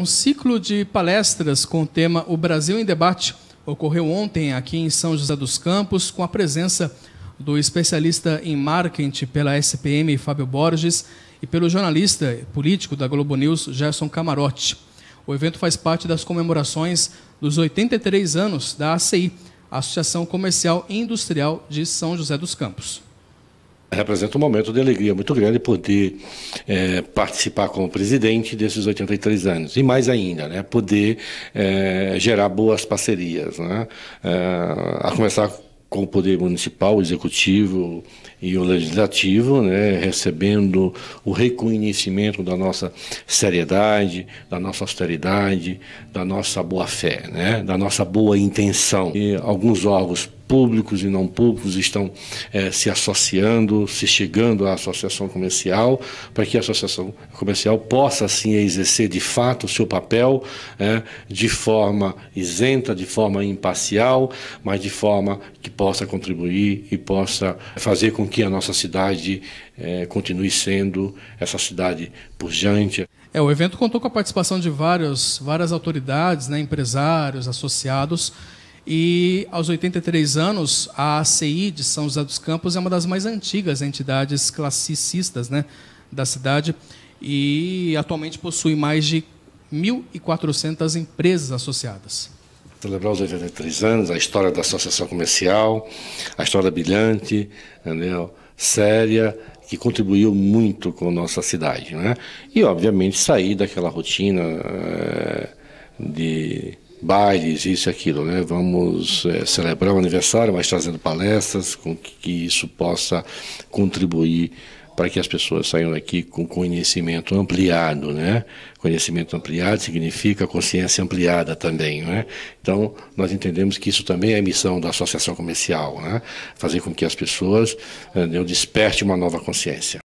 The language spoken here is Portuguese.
Um ciclo de palestras com o tema O Brasil em Debate ocorreu ontem aqui em São José dos Campos, com a presença do especialista em marketing pela SPM, Fábio Borges, e pelo jornalista político da Globo News, Gerson Camarote. O evento faz parte das comemorações dos 83 anos da ACI, Associação Comercial e Industrial de São José dos Campos representa um momento de alegria muito grande poder é, participar como presidente desses 83 anos e mais ainda, né, poder é, gerar boas parcerias, né, é, a começar com o poder municipal, o executivo e o legislativo, né, recebendo o reconhecimento da nossa seriedade, da nossa austeridade, da nossa boa fé, né, da nossa boa intenção e alguns órgãos públicos e não públicos estão é, se associando, se chegando à associação comercial, para que a associação comercial possa, assim, exercer de fato o seu papel é, de forma isenta, de forma imparcial, mas de forma que possa contribuir e possa fazer com que a nossa cidade é, continue sendo essa cidade pujante. É, o evento contou com a participação de vários, várias autoridades, né, empresários, associados, e aos 83 anos, a ACI de São José dos Campos é uma das mais antigas entidades classicistas né, da cidade e atualmente possui mais de 1.400 empresas associadas. Celebrar os 83 anos, a história da associação comercial, a história brilhante, entendeu? séria, que contribuiu muito com a nossa cidade. Né? E, obviamente, sair daquela rotina eh, de bailes, isso e aquilo, né? Vamos é, celebrar o aniversário, mas trazendo palestras com que, que isso possa contribuir para que as pessoas saiam daqui com conhecimento ampliado, né? Conhecimento ampliado significa consciência ampliada também, né? Então, nós entendemos que isso também é missão da associação comercial, né? Fazer com que as pessoas né, eh, despertem uma nova consciência.